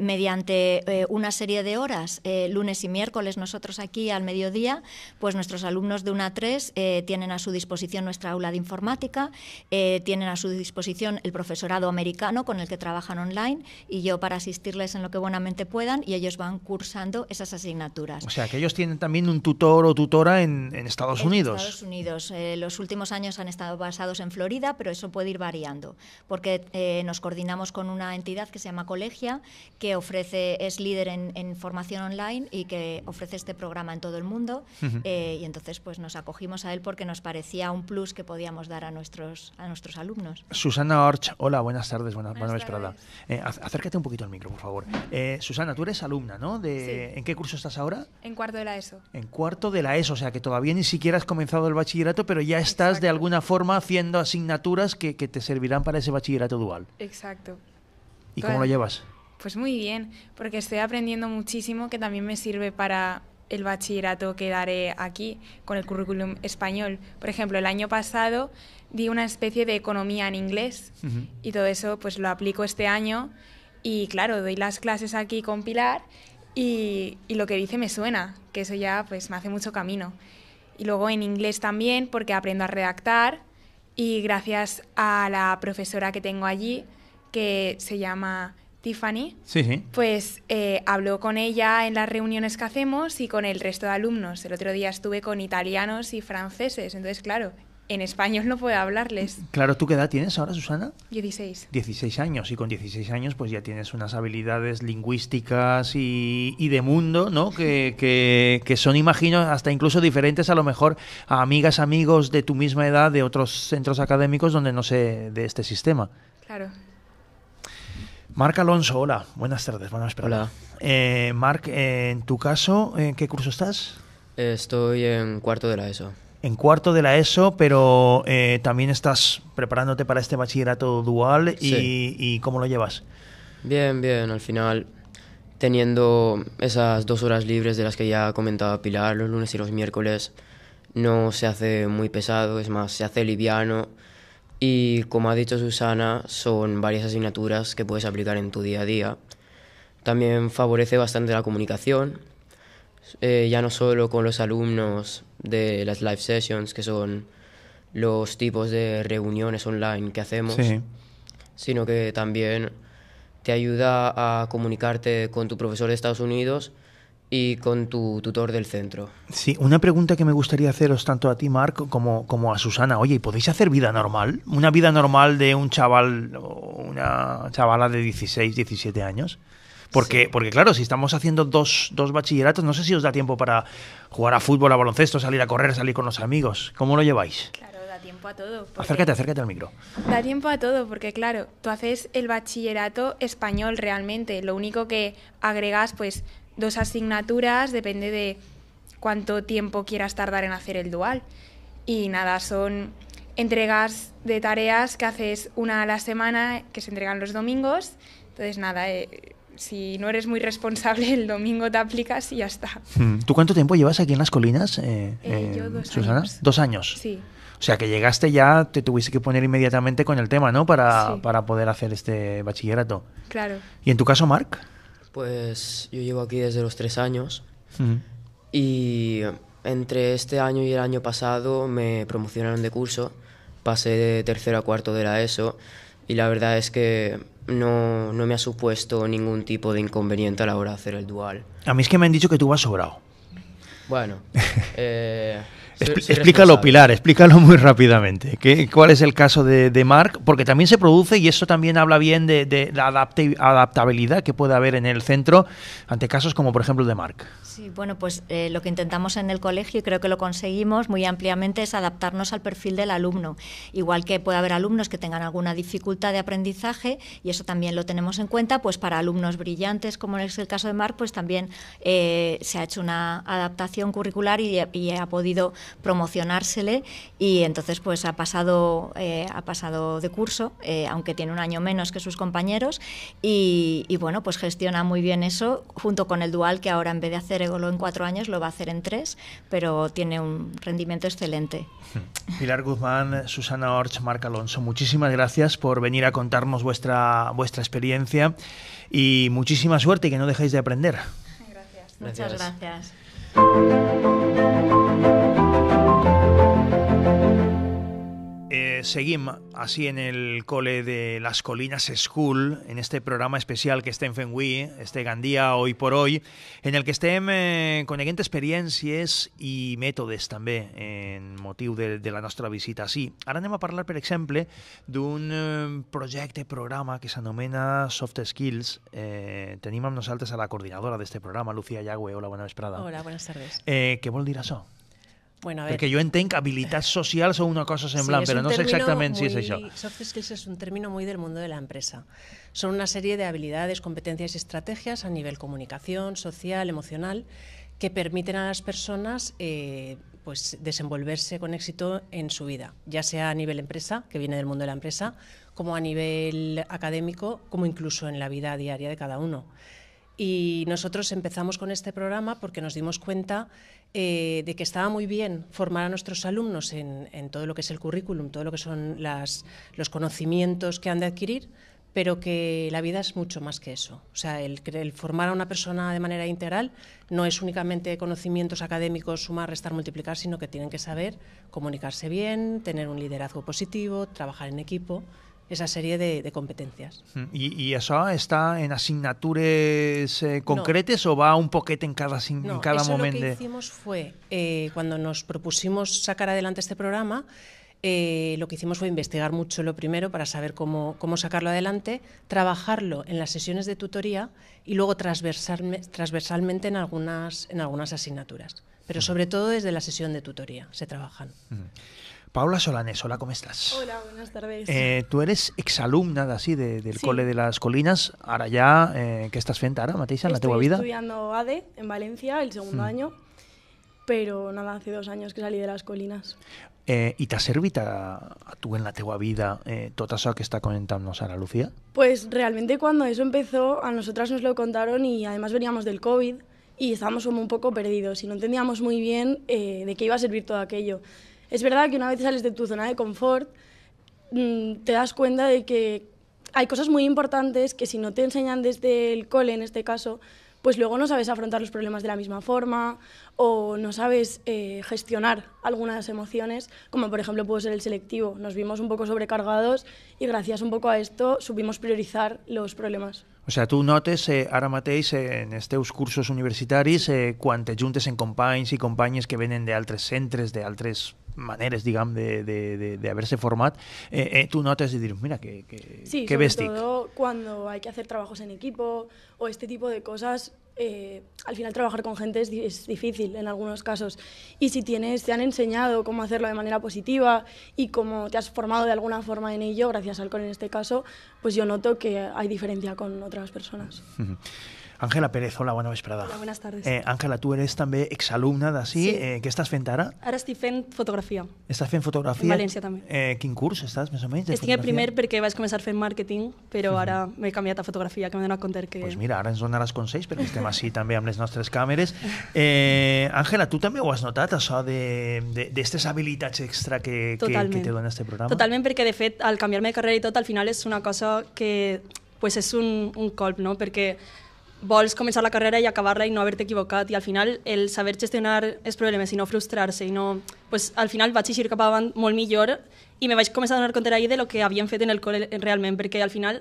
mediante una serie de horas eh, lunes y miércoles nosotros aquí al mediodía, pues nuestros alumnos de una a 3 eh, tienen a su disposición nuestra aula de informática, eh, tienen a su disposición el profesorado americano con el que trabajan online y yo para asistirles en lo que buenamente puedan y ellos van cursando esas asignaturas. O sea, que ellos tienen también un tutor o tutora en, Estados Unidos. Estados Unidos. los últimos años han estado basados en Florida, pero eso puede ir variando porque nos coordinamos con una entidad que se llama Colegia, que ofrece, es líder en formación online y que ofrece este programa en todo el mundo. Eh, y entonces pues nos acogimos a él porque nos parecía un plus que podíamos dar a nuestros, a nuestros alumnos. Susana Orch, hola, buenas tardes, buenas, tardes. Eh, acércate un poquito al micro, por favor. Eh, Susana, tú eres alumna, ¿no? De, ¿En qué curso estás ahora? En cuarto de la ESO. En cuarto de la ESO, o sea que todavía ni siquiera has comenzado el bachillerato, pero ya estás de alguna forma haciendo asignaturas que, te servirán para ese bachillerato dual. Exacto. ¿Y cómo lo llevas? Pues muy bien, porque estoy aprendiendo muchísimo que también me sirve para el bachillerato que daré aquí con el currículum español. Por ejemplo, el año pasado di una especie de economía en inglés y todo eso pues lo aplico este año y claro, doy las clases aquí con Pilar y, y lo que dice me suena, que eso ya pues me hace mucho camino. Y luego en inglés también porque aprendo a redactar y gracias a la profesora que tengo allí que se llama Tiffany, pues eh, habló con ella en las reuniones que hacemos y con el resto de alumnos. El otro día estuve con italianos y franceses, entonces claro, en español no puedo hablarles. Claro, ¿tú qué edad tienes ahora, Susana? 16. 16 años, y con 16 años pues ya tienes unas habilidades lingüísticas y, de mundo, ¿no? Que, que, que, son, imagino, hasta incluso diferentes a lo mejor a amigas, amigos de tu misma edad de otros centros académicos donde no sé de este sistema. Claro, Marc Alonso, hola, buenas tardes, buenas tardes. Hola. Eh, Marc, en tu caso, ¿en qué curso estás? Estoy en cuarto de la ESO. En cuarto de la ESO, pero eh, también estás preparándote para este bachillerato dual y, y ¿cómo lo llevas? Bien, bien, al final teniendo esas dos horas libres de las que ya comentaba Pilar, los lunes y los miércoles, no se hace muy pesado, es más, se hace liviano y como ha dicho Susana, son varias asignaturas que puedes aplicar en tu día a día. También favorece bastante la comunicación, eh, ya no solo con los alumnos de las live sessions, que son los tipos de reuniones online que hacemos, sino que también te ayuda a comunicarte con tu profesor de Estados Unidos y con tu tutor del centro. Sí, una pregunta que me gustaría haceros tanto a ti, Marco como, como a Susana. Oye, ¿podéis hacer vida normal? ¿Una vida normal de un chaval o una chavala de 16, 17 años? Porque, porque claro, si estamos haciendo dos, dos bachilleratos, no sé si os da tiempo para jugar a fútbol, a baloncesto, salir a correr, salir con los amigos. ¿Cómo lo lleváis? Claro, da tiempo a todo. Acércate, acércate al micro. Da tiempo a todo, porque claro, tú haces el bachillerato español realmente. Lo único que agregas, pues, dos asignaturas, depende de cuánto tiempo quieras tardar en hacer el dual. Y nada, son entregas de tareas que haces una a la semana, que se entregan los domingos. Entonces, nada, eh, si no eres muy responsable, el domingo te aplicas y ya está. Hmm. ¿Tú cuánto tiempo llevas aquí en las colinas, eh, eh, yo dos Años. Dos años. Sí. O sea, que llegaste ya, te tuviste que poner inmediatamente con el tema, ¿no? Para, para poder hacer este bachillerato. Claro. ¿Y en tu caso, Marc? Pues yo llevo aquí desde los tres años y entre este año y el año pasado me promocionaron de curso, pasé de tercero a cuarto de la ESO y la verdad es que no, no me ha supuesto ningún tipo de inconveniente a la hora de hacer el dual. A mí es que me han dicho que tú vas sobrado. Bueno, eh, explícalo, Pilar, explícalo muy rápidamente. ¿Qué, ¿Cuál es el caso de, de, Mark? Porque también se produce, y eso también habla bien de, la adaptabilidad que puede haber en el centro ante casos como, por ejemplo, de Mark. Sí, bueno, pues eh, lo que intentamos en el colegio, y creo que lo conseguimos muy ampliamente, es adaptarnos al perfil del alumno. Igual que puede haber alumnos que tengan alguna dificultad de aprendizaje, y eso también lo tenemos en cuenta, pues para alumnos brillantes, como es el caso de Mark, pues también eh, se ha hecho una adaptación curricular y ha podido promocionársele y entonces pues ha pasado, eh, ha pasado de curso, eh, aunque tiene un año menos que sus compañeros y, bueno, pues gestiona muy bien eso junto con el dual que ahora en vez de hacer en cuatro años lo va a hacer en tres, pero tiene un rendimiento excelente. Pilar Guzmán, Susana Orch, Marc Alonso, muchísimas gracias por venir a contarnos vuestra, vuestra experiencia y muchísima suerte y que no dejéis de aprender. Gracias. Muchas gracias. seguim així en el cole de Las Colinas School, en este programa especial que estem fent avui, este Gandia hoy por hoy, en el que estem eh, coneguent experiències i mètodes també en motiu de, de la nostra visita. Sí, ara anem a parlar, per exemple, d'un eh, projecte, programa que s'anomena Soft Skills. Eh, tenim amb nosaltres a la coordinadora d'este programa, Lucía Llagüe. Hola, bona vesprada. Hola, buenas tardes. Eh, què vol dir això? Bueno, yo ver. que habilidades social son una cosa semblante, pero no sé exactamente si es eso. Soft skills es un término muy del mundo de la empresa. Son una serie de habilidades, competencias y estrategias a nivel comunicación, social, emocional, que permiten a las personas eh, pues, desenvolverse con éxito en su vida, ya sea a nivel empresa, que viene del mundo de la empresa, como a nivel académico, como incluso en la vida diaria de cada uno. Y nosotros empezamos con este programa porque nos dimos cuenta eh, de que estaba muy bien formar a nuestros alumnos en, todo lo que es el currículum, todo lo que son los conocimientos que han de adquirir, pero que la vida es mucho más que eso. O sea, el, formar a una persona de manera integral no es únicamente conocimientos académicos, sumar, restar, multiplicar, sino que tienen que saber comunicarse bien, tener un liderazgo positivo, trabajar en equipo esa serie de, competencias. Mm, ¿Y eso está en asignaturas eh, concretas o va un poquete en cada, momento? cada momento lo que hicimos fue, eh, cuando nos propusimos sacar adelante este programa, eh, lo que hicimos fue investigar mucho lo primero para saber cómo, cómo sacarlo adelante, trabajarlo en las sesiones de tutoría y luego transversalmente en algunas, en algunas asignaturas. Pero mm. sobre todo desde la sesión de tutoría se trabajan. Mm. Paula Solanes, hola, ¿cómo estás? Hola, buenas tardes. Eh, tú eres exalumna de, así, del Cole de las Colinas, ahora ya, que eh, ¿qué estás frente ahora Matisa, en la teua vida? Estoy estudiando ADE en Valencia, el segundo mm. año, pero nada, hace dos años que salí de las Colinas. Eh, ¿Y te ha servido a, tú en la teua vida eh, tota que está contándonos Ana Lucía? Pues realmente cuando eso empezó a nosotras nos lo contaron y además veníamos del COVID y estábamos como un poco perdidos y no entendíamos muy bien de qué iba a servir todo aquello. Es verdad que una vez sales de tu zona de confort, mm, te das cuenta de que hay cosas muy importantes que si no te enseñan desde el cole, en este caso, pues luego no sabes afrontar los problemas de la misma forma o no sabes eh, gestionar algunas emociones, como por ejemplo puede ser el selectivo. Nos vimos un poco sobrecargados y gracias un poco a esto supimos priorizar los problemas. O sea, tú notes eh, ahora eh, en este cursos universitarios, eh, te juntes en companys y companyes que de altres centres, altres maneras, digamos, de haberse formado, eh, eh, tú notas y dices, mira, qué que, sí, sobre todo cuando hay que hacer trabajos en equipo o este tipo de cosas, eh, al final trabajar con gente es, es, difícil en algunos casos. Y si tienes, te han enseñado cómo hacerlo de manera positiva y cómo te has formado de alguna forma en ello, gracias al alcohol en este caso, pues yo noto que hay diferencia con otras personas. Àngela Pérez, hola, bona vesprada. Hola, buenas tardes. Eh, Àngela, tu eres també exalumna d'ací. Sí. Eh, què estàs fent ara? Ara estic fent fotografia. Estàs fent fotografia? En València també. Eh, quin curs estàs, més o menys? Estic el primer perquè vaig començar fent màrqueting, però uh mhm. -huh. ara m'he canviat a fotografia, que m'he donat compte que... Doncs pues mira, ara ens donaràs consells perquè estem així també amb les nostres càmeres. Eh, Àngela, tu també ho has notat, això d'aquestes de, de, habilitats extra que, que, que te dona este programa? Totalment, perquè de fet, al canviar-me de carrera i tot, al final és una cosa que pues és un, un colp, no? Perquè vols començar la carrera i acabar-la i no haver-te equivocat i al final el saber gestionar els problemes i no frustrar-se i no... Pues, al final vaig eixir cap avant molt millor i me vaig començar a donar compte ahir de lo que havien fet en el col·le realment, perquè al final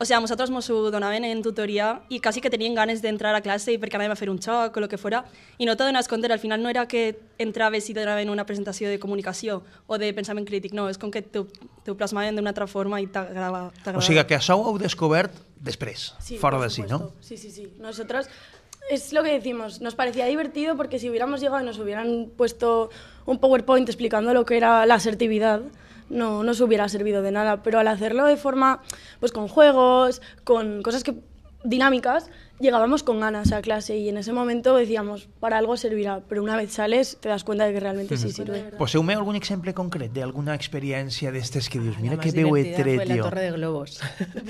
o sea, nosaltres ens ho donaven en tutoria i quasi que tenien ganes d'entrar a classe i perquè anàvem a fer un xoc o el que fora, i no t'adones compte, al final no era que entraves i te donaven una presentació de comunicació o de pensament crític, no, és com que t'ho plasmaven d'una altra forma i t'agrada. O sigui, que això ho heu descobert ...después, sí, de sí, ¿no? Sí, sí, sí. Nosotros, es lo que decimos, nos parecía divertido porque si hubiéramos llegado y nos hubieran puesto un PowerPoint explicando lo que era la asertividad, no nos hubiera servido de nada. Pero al hacerlo de forma, pues con juegos, con cosas que, dinámicas, llegábamos con ganas a clase y en ese momento decíamos, para algo servirá, pero una vez sales te das cuenta de que realmente sí sirve. Poseu-me concreto exemple concret experiencia experiència estas que dius, mira que veu he tret, La torre de globos.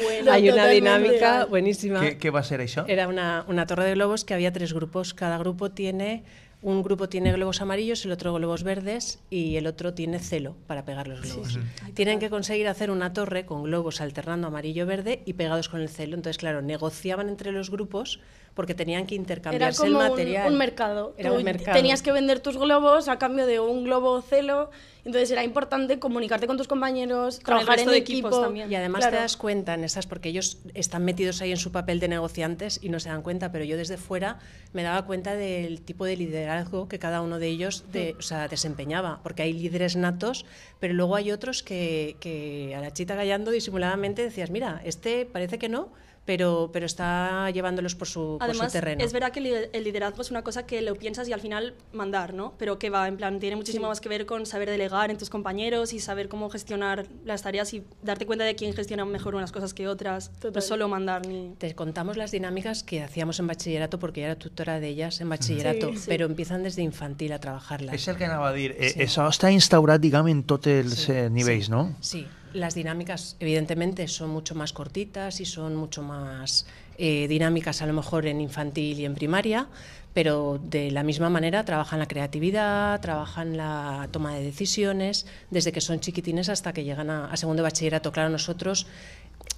Bueno, Hay una dinámica buenísima. ¿Qué, ¿Qué va a ser això? Era una, una torre de globos que había tres grupos. Cada grupo tiene un grupo tiene globos amarillos, el otro globos verdes y el otro tiene celo para pegar los globos. Tienen que conseguir hacer una torre con globos alternando amarillo-verde y pegados con el celo. Entonces, claro, negociaban entre los grupos porque tenían que intercambiarse el material. Un, mercado. Era un mercado. Tenías que vender tus globos a cambio de un globo celo. Entonces era importante comunicarte con tus compañeros, trabajar en equipo. también. Y además te das cuenta en esas, porque ellos están metidos ahí en su papel de negociantes y no se dan cuenta, pero yo desde fuera me daba cuenta del tipo de liderazgo que cada uno de ellos de, mm. desempeñaba, porque hay líderes natos, pero luego hay otros que, que a la chita callando disimuladamente decías, mira, este parece que no, pero, está llevándolos por su, terreno. Es verdad que el liderazgo es una cosa que lo piensas y al final mandar, ¿no? Pero que va, en plan, tiene muchísimo más que ver con saber delegar en tus compañeros y saber cómo gestionar las tareas y darte cuenta de quién gestiona mejor unas cosas que otras. No solo mandar ni. Te contamos las dinámicas que hacíamos en bachillerato porque ya era tutora de ellas en bachillerato, pero empiezan desde infantil a trabajarlas. Es el que va a eh, instaurado, en todos los eh, niveles, no? Sí. Las dinámicas, evidentemente, son mucho más cortitas y son mucho más eh, dinámicas, a lo mejor en infantil y en primaria, pero de la misma manera trabajan la creatividad, trabajan la toma de decisiones, desde que son chiquitines hasta que llegan a, segundo bachillerato. Claro, nosotros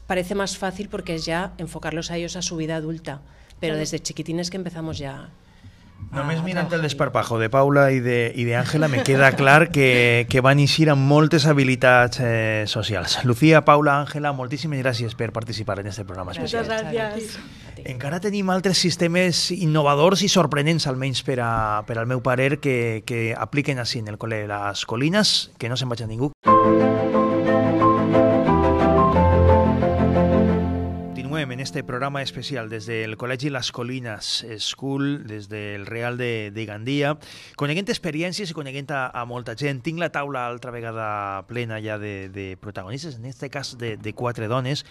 parece más fácil porque es ya enfocarlos a ellos a su vida adulta, pero desde chiquitines que empezamos ya Només ah, mirant el desparpajo de Paula i Àngela me queda clar que, que van eixir amb moltes habilitats eh, socials. Lucía, Paula, Àngela, moltíssimes gràcies per participar en aquest programa especial. Moltes gràcies. Encara tenim altres sistemes innovadors i sorprenents, almenys per, a, per al meu parer, que, que apliquen així en el col·le de les colines, que no se'n vaig a ningú. Mm -hmm. en este programa especial desde el Col·legi Les Colines School, des del Real de, de Gandia, coneguent experiències i coneguent a, a molta gent. Tinc la taula altra vegada plena ja de, de protagonistes, en este cas de, de quatre dones.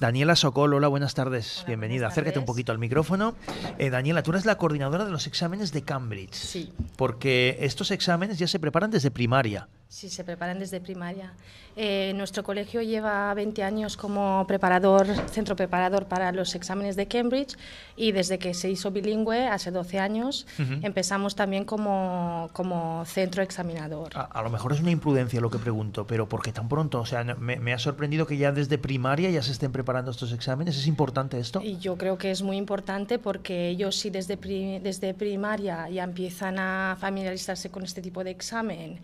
Daniela Sokol, hola, buenas tardes, hola, bienvenida. Buenas Acércate tardes. un poquito al micrófono. Eh, Daniela, tú eres la coordinadora de los exámenes de Cambridge. Sí. Porque estos exámenes ya se preparan desde primaria. Sí, se preparan desde primaria. Eh, nuestro colegio lleva 20 años como preparador, centro preparador para los exámenes de Cambridge y desde que se hizo bilingüe, hace 12 años, empezamos también como, como centro examinador. A, lo mejor es una imprudencia lo que pregunto, pero ¿por qué tan pronto? O sea, me, ha sorprendido que ya desde primaria ya se estén preparando estos exámenes. ¿Es importante esto? Y yo creo que es muy importante porque ellos sí desde, desde primaria ya empiezan a familiarizarse con este tipo de examen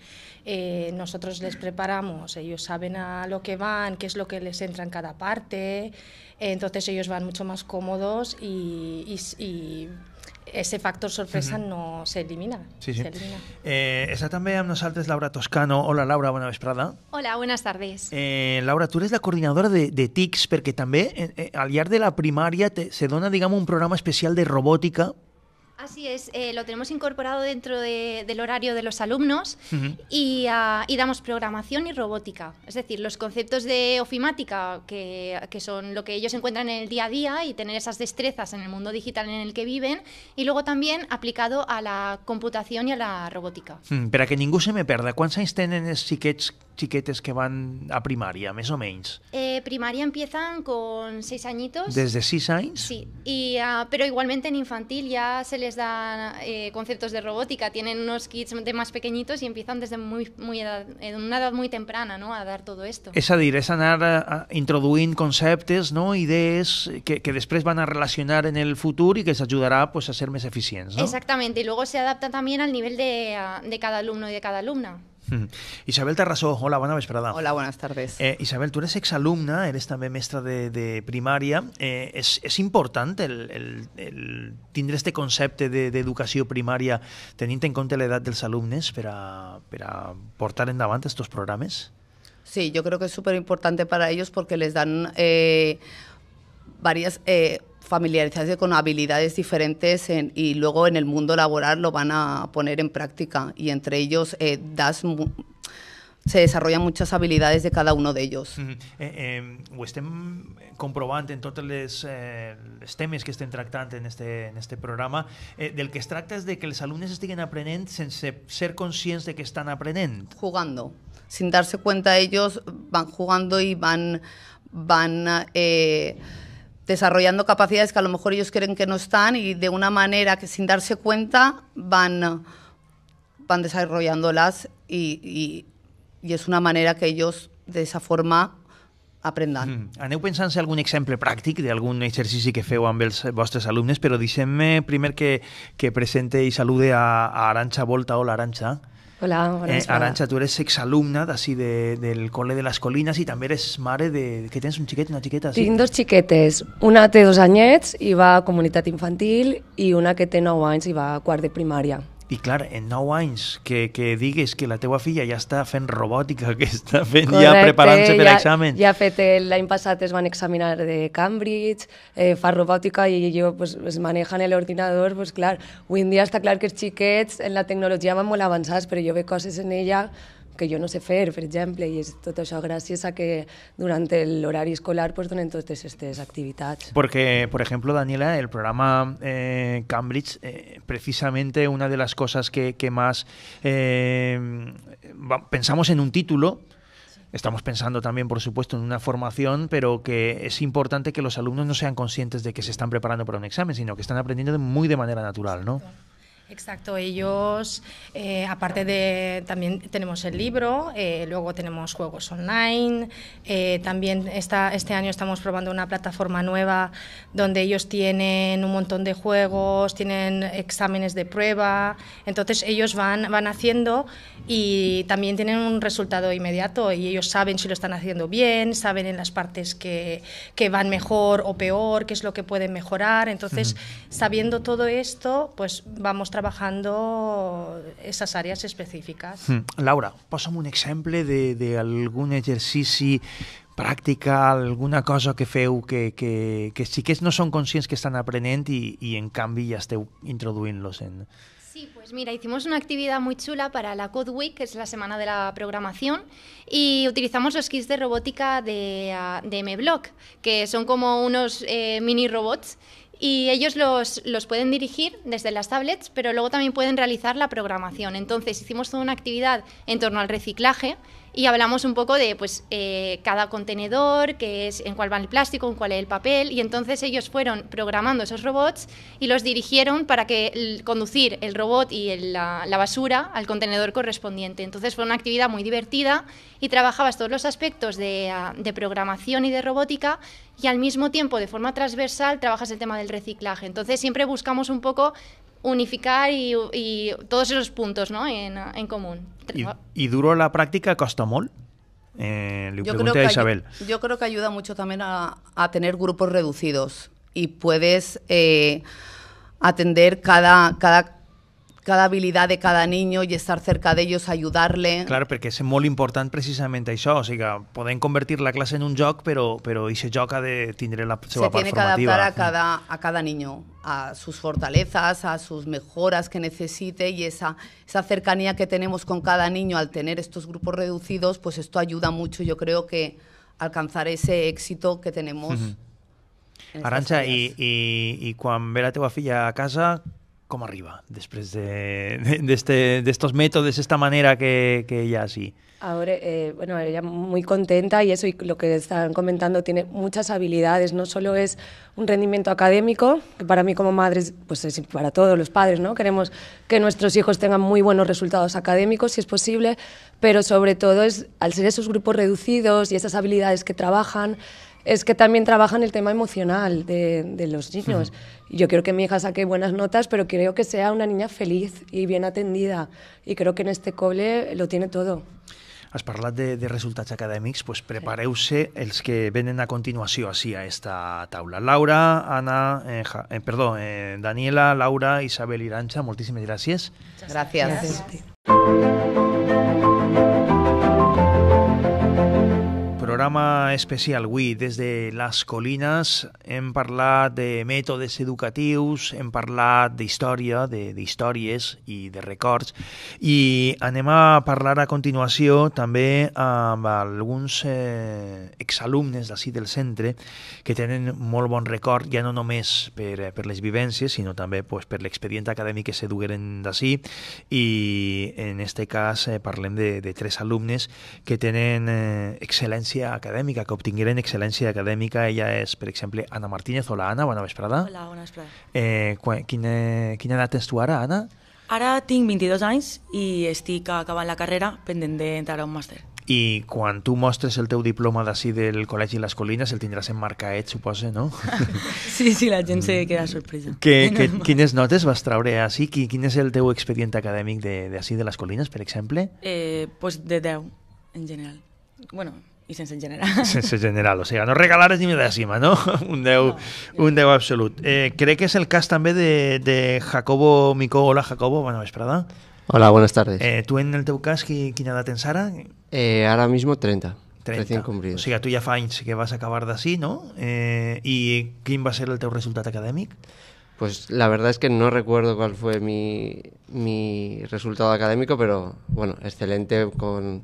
eh, nosotros les preparamos, ellos saben a lo que van, qué es lo que les entra en cada parte, eh, entonces ellos van mucho más cómodos y, ese factor sorpresa no se elimina. Sí, sí. Eh, está también nos Laura Toscano. Hola, Laura, buena vesprada. Hola, buenas tardes. Eh, Laura, tú eres la coordinadora de, TICS, porque también al llegar de la primaria se dona, digamos, un programa especial de robótica, Así es, eh, lo tenemos incorporado dentro del horario de los alumnos ah, y, damos programación y robótica. Es decir, los conceptos de ofimática, que, son lo que ellos encuentran en el día a día y tener esas destrezas en el mundo digital en el que viven, y luego también aplicado a la computación y a la robótica. Hmm, para que ninguno se me perda, ¿cuántos años tienen si chiquetes que van a primaria, més o menys? Eh, primaria empiezan con seis añitos. ¿Desde seis años? Sí, y, uh, ah, pero igualmente en infantil ya se les dan eh, conceptos de robótica, tienen unos kits de más pequeñitos y empiezan desde muy, muy edad, en una edad muy temprana ¿no? a dar todo esto. És a dir, és anar eh, introduint conceptes, no? idees que, que després van a relacionar en el futur i que s'ajudarà pues, a ser més eficients. No? Exactament, i luego se adapta también al nivel de, ah, de cada alumno y de cada alumna. Mm. Isabel Terrasó, hola, bona vesprada. Hola, buenas tardes. Eh, Isabel, tú eres exalumna, eres també mestra de, de primària. Eh, és, és important el, el, el tindre este concepte d'educació de, primària tenint en compte l'edat dels alumnes per a, per a portar endavant aquests programes? Sí, yo creo que es súper importante para ellos porque les dan eh, varias... Eh, familiarizarse con habilidades diferentes y luego en el mundo laboral lo van a poner en práctica y entre ellos eh, das se desarrollan muchas habilidades de cada uno de ellos. Eh, em, o estén mm, comprobando en todos los eh, temas que estén tratando en este, en este programa, del que se trata es de que los alumnos estén aprendiendo sin ser conscientes de que están aprendiendo Jugando. Sin darse cuenta ellos van jugando y van, van desarrollando capacidades que a lo mejor ellos creen que no están y de una manera que sin darse cuenta van, van desarrollándolas y, y, y es una manera que ellos de esa forma aprendan. Mm. Aneu pensant-se algun exemple pràctic d'algun exercici que feu amb els vostres alumnes, però deixem-me primer que, que presente i salude a, a Aranxa Volta. Hola, Aranxa. Hola. Hola, bona eh, Arantxa, tú eres exalumna así, de, del Cole de les Colinas y també eres mare de... que tens un chiquete, una chiqueta? Sí? Tengo dos chiquetes. Una té dos anyets i va a comunitat infantil i una que té nueve anys i va a quart de primària. I clar, en 9 anys que, que digues que la teua filla ja està fent robòtica, que està fent Correcte, ja preparant-se per ja, examen. Ja ha fet eh, l'any passat es van examinar de Cambridge, eh, fa robòtica i jo pues, es manejan el ordinador, pues clar, avui en dia està clar que els xiquets en la tecnologia van molt avançats, però jo veig coses en ella que yo no sé fer, por ejemplo, y és tot això a que durante el horario escolar pues, entonces totes estas actividades. Porque, por ejemplo, Daniela, el programa eh, Cambridge, eh, precisamente una de las cosas que, más eh, pensamos en un título, Estamos pensando también, por supuesto, en una formación, pero que es importante que los alumnos no sean conscientes de que se están preparando para un examen, sino que están aprendiendo muy de manera natural, ¿no? Exacto, ellos, eh, aparte de, también tenemos el libro, eh, luego tenemos juegos online, eh, también esta, este año estamos probando una plataforma nueva donde ellos tienen un montón de juegos, tienen exámenes de prueba, entonces ellos van, van haciendo y también tienen un resultado inmediato y ellos saben si lo están haciendo bien, saben en las partes que, van mejor o peor, qué es lo que pueden mejorar, entonces sabiendo todo esto, pues vamos trabajando esas áreas específicas. Hmm. Laura, pasamos un ejemplo de algún ejercicio práctica, alguna cosa que feu que, que, que sí que no son conscientes que están aprendiendo y, en cambio, ya esté introduciéndolos en... Sí, pues mira, hicimos una actividad muy chula para la Code Week, que es la semana de la programación, y utilizamos los kits de robótica de, ah, de MBlock, que son como unos eh, mini robots y ellos los, los, pueden dirigir desde las tablets, pero luego también pueden realizar la programación. Entonces hicimos toda una actividad en torno al reciclaje y hablamos un poco de pues eh, cada contenedor, que es en cuál va el plástico, en cuál es el papel y entonces ellos fueron programando esos robots y los dirigieron para que conducir el robot y la, basura al contenedor correspondiente. Entonces fue una actividad muy divertida y trabajabas todos los aspectos de, ah, de programación y de robótica y al mismo tiempo de forma transversal trabajas el tema del reciclaje. Entonces siempre buscamos un poco unificar y, todos esos puntos ¿no? en, común. ¿Y, ¿Y, duró la práctica costó mol? Eh, yo creo yo creo que ayuda mucho también a, tener grupos reducidos y puedes eh, atender cada, cada cada habilidad de cada niño y estar cerca de ellos, ayudarle. Claro, porque es muy importante precisamente eso. o sea, pueden convertir la clase en un joc, pero pero ese joc ha de tener la tiene que adaptar a cada, a cada niño, a sus fortalezas, a sus mejoras que necesite y esa, esa cercanía que tenemos con cada niño al tener estos grupos reducidos, pues esto ayuda mucho, yo creo que alcanzar ese éxito que tenemos. arancha y cuando ve la teva a casa, ¿Cómo arriba Después este, de, estos métodos, esta manera que, ella sí? Ahora, eh, bueno, ella muy contenta y eso, y lo que están comentando, tiene muchas habilidades, no solo es un rendimiento académico, que para mí como madre, pues es para todos los padres, ¿no? Queremos que nuestros hijos tengan muy buenos resultados académicos, si es posible, pero sobre todo es, al ser esos grupos reducidos y esas habilidades que trabajan, es que también trabajan el tema emocional de, los niños. Yo quiero que mi hija saque buenas notas, pero creo que sea una niña feliz y bien atendida. Y creo que en este cole lo tiene todo. Has parlat de, de resultats pues prepareuse se els que venen a continuación así a esta tabla. Laura, Ana, eh, eh, perdón, eh, Daniela, Laura, Isabel y Rancha, muchísimas gracias. Gracias. programa especial avui des de les colines hem parlat de mètodes educatius, hem parlat d'història, d'històries i de records i anem a parlar a continuació també amb alguns eh, exalumnes d'ací del centre que tenen molt bon record ja no només per, per les vivències sinó també pues, per l'expedient acadèmic que se dugueren d'ací i en este cas eh, parlem de, de tres alumnes que tenen eh, excel·lència trajectòria acadèmica, que obtingueren excel·lència acadèmica. Ella és, per exemple, Anna Martínez. Hola, Anna, bona vesprada. Hola, bona vesprada. Eh, quina, quina edat tens tu ara, Anna? Ara tinc 22 anys i estic acabant la carrera pendent d'entrar a un màster. I quan tu mostres el teu diploma d'ací del Col·legi Les Colines el tindràs marcaet, suposa, no? Sí, sí, la gent se mm. queda sorpresa. Que, que, quines notes vas traure ací? Quin, quin és el teu expedient acadèmic d'ací de, de, de Les Colines, per exemple? Eh, pues de 10, en general. Bueno, i sense general. Sense general, o sigui, no regalares ni medècima, no? Un 10, no, un 10 absolut. Eh, crec que és el cas també de, de Jacobo Micó. Hola, Jacobo, bona vesprada. Hola, buenas tardes. Eh, tu en el teu cas, qui, quina edat tens ara? Eh, ara mismo 30. 30. Recién O sigui, tu ja fa anys que vas acabar d'ací, no? Eh, I quin va ser el teu resultat acadèmic? Pues la verdad es que no recuerdo cuál fue mi, mi resultado académico, pero bueno, excelente con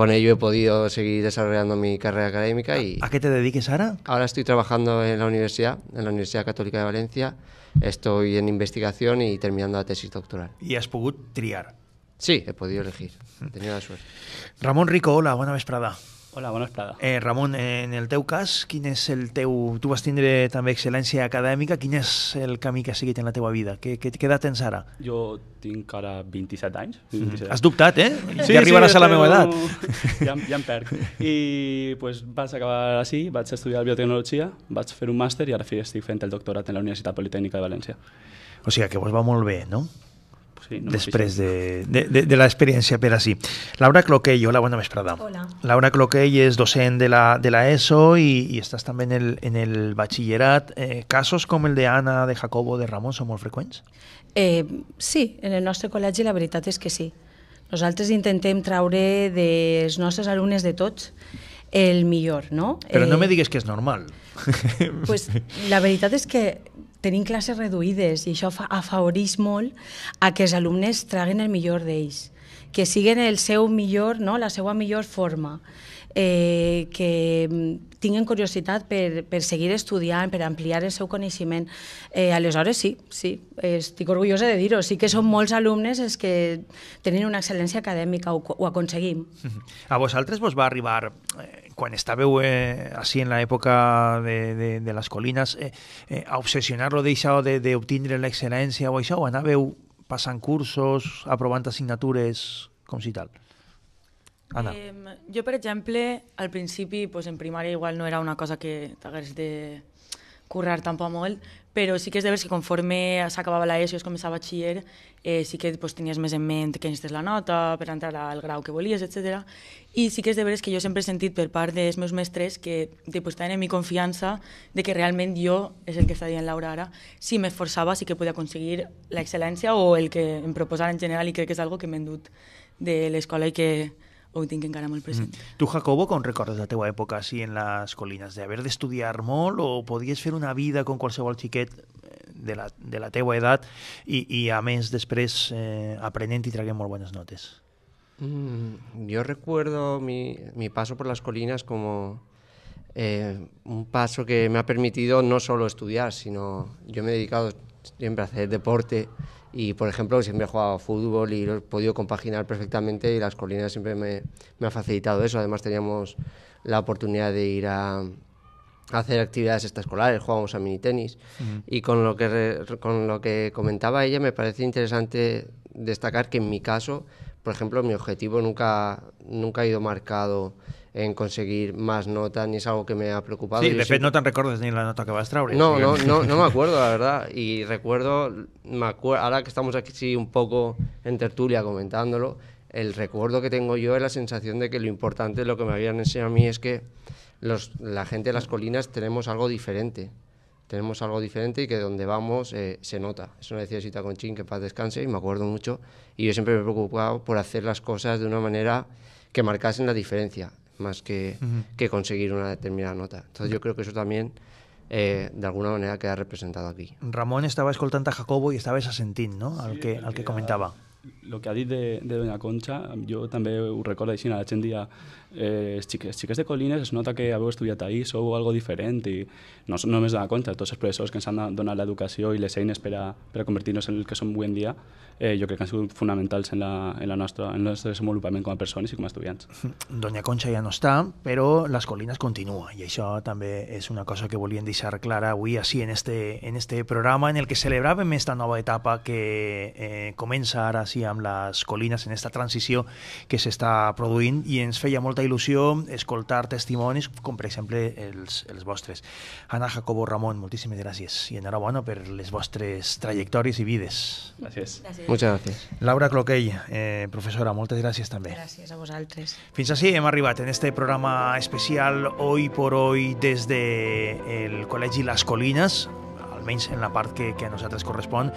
con ello he podido seguir desarrollando mi carrera académica. y ¿A qué te dediques ahora? Ahora estoy trabajando en la universidad, en la Universidad Católica de Valencia. Estoy en investigación y terminando la tesis doctoral. ¿Y has podido triar? Sí, he podido elegir. He tenido la suerte. Ramón Rico, hola, buena tardes. Hola, bona esplada. Eh, Ramon, en el teu cas, quin és el teu... Tu vas tindre també excel·lència acadèmica. Quin és el camí que has seguit en la teva vida? Què, què, què edat tens ara? Jo tinc ara 27 anys. 27. Mm. Has dubtat, eh? Sí, ja arribaràs sí, a la meva edat. Ja, ja em perc. I pues, vaig acabar així, vaig estudiar biotecnologia, vaig fer un màster i ara estic fent el doctorat en la Universitat Politècnica de València. O sigui que vos va molt bé, no? sí, no després de, de, de, de l'experiència per així. Laura Cloquell, hola, bona vesprada. Hola. Laura Cloquell és docent de la, de la ESO i, i estàs també en el, en el batxillerat. Eh, casos com el de Anna, de Jacobo, de Ramon són molt freqüents? Eh, sí, en el nostre col·legi la veritat és que sí. Nosaltres intentem traure dels nostres alumnes de tots el millor, no? Però no eh, me digues que és normal. Pues, la veritat és que tenim classes reduïdes i això fa, afavoreix molt a que els alumnes traguen el millor d'ells, que siguin el seu millor, no? la seva millor forma, eh, que mm, tinguin curiositat per, per seguir estudiant, per ampliar el seu coneixement. Eh, aleshores, sí, sí, estic orgullosa de dir-ho, sí que són molts alumnes els que tenen una excel·lència acadèmica, ho, ho aconseguim. A vosaltres vos va arribar eh, quan estàveu eh, així en l'època de, de, de les colines, eh, eh, a obsessionar-lo d'això d'obtindre l'excel·lència o això, o anàveu passant cursos, aprovant assignatures, com si tal? Anna. Eh, jo, per exemple, al principi, pues, en primària igual no era una cosa que t'hagués de currar tampoc molt, però sí que és de veres que conforme s'acabava l'ESO i es començava a batxiller, eh, sí que pues, tenies més en ment que necessites la nota per entrar al grau que volies, etc. I sí que és de veres que jo sempre he sentit per part dels meus mestres que depositaven en mi confiança de que realment jo, és el que està dient Laura ara, si m'esforçava sí que podia aconseguir l'excel·lència o el que em proposaran en general i crec que és algo que m'he endut de l'escola i que Hoy tengo que encarar presente. presente. Mm. ¿Tú, Jacobo, recuerdos de la tewa época así en las de haber de estudiar mol o podías hacer una vida con cualquier chiquet de la, de la y edad y a mes después eh, y y buenas yo recuerdo mi, mi paso por las colinas como eh, un paso que me ha permitido no solo estudiar, sino yo me he dedicado siempre hacer deporte y, por ejemplo, siempre he jugado a fútbol y lo he podido compaginar perfectamente y las colinas siempre me, ha facilitado eso. Además, teníamos la oportunidad de ir a, hacer actividades extraescolares, jugábamos a mini tenis. Y con lo, que con lo que comentaba ella, me parece interesante destacar que en mi caso, por ejemplo, mi objetivo nunca, nunca ha ido marcado en conseguir más notas, ni es algo que me ha preocupado. Sí, de no te recuerdas ni la nota que va a No, no, no, me acuerdo, la verdad. Y recuerdo, ahora que estamos aquí un poco en tertulia comentándolo, el recuerdo que tengo yo es la sensación de que lo importante, lo que me habían enseñado a mí es que los, la gente de las colinas tenemos algo diferente. Tenemos algo diferente y que donde vamos eh, se nota. Eso lo decía Sita Conchín, que paz descanse, y me acuerdo mucho. Y yo siempre me he preocupado por hacer las cosas de una manera que marcasen la diferencia más que, que conseguir una determinada nota. Entonces yo creo que eso también eh, de alguna manera queda representado aquí. Ramón estaba escoltando a Jacobo y estaba a Sentín, no? al que, al que comentaba el que ha dit de, de Doña Concha, jo també ho recordo així, la gent dia, eh, els, xiques, els xiques de Colines es nota que heu estudiat ahir, sou algo diferent, i no només Doña Concha, tots els professors que ens han donat l'educació i les eines per a, per a convertir-nos en el que som avui en dia, eh, jo crec que han sigut fonamentals en, la, en, la nostra, en el nostre desenvolupament com a persones i com a estudiants. Doña Concha ja no està, però les Colines continua, i això també és una cosa que volien deixar clara avui, així, en este, en este programa, en el que celebravem esta nova etapa que eh, comença ara i amb les colines en aquesta transició que s'està produint i ens feia molta il·lusió escoltar testimonis com per exemple els, els vostres. Ana Jacobo Ramon, moltíssimes gràcies i enhorabona per les vostres trajectòries i vides. Gràcies. gràcies. Moltes gràcies. Laura Cloquell, eh, professora, moltes gràcies també. Gràcies a vosaltres. Fins així hem arribat en este programa especial Hoy por Hoy des de el Col·legi Les Colines almenys en la part que, que a nosaltres correspon.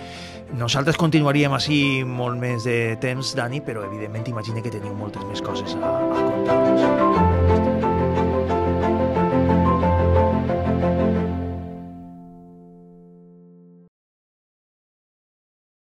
Nosaltres continuaríem així molt més de temps, Dani, però evidentment imagina que teniu moltes més coses a, a contar-nos.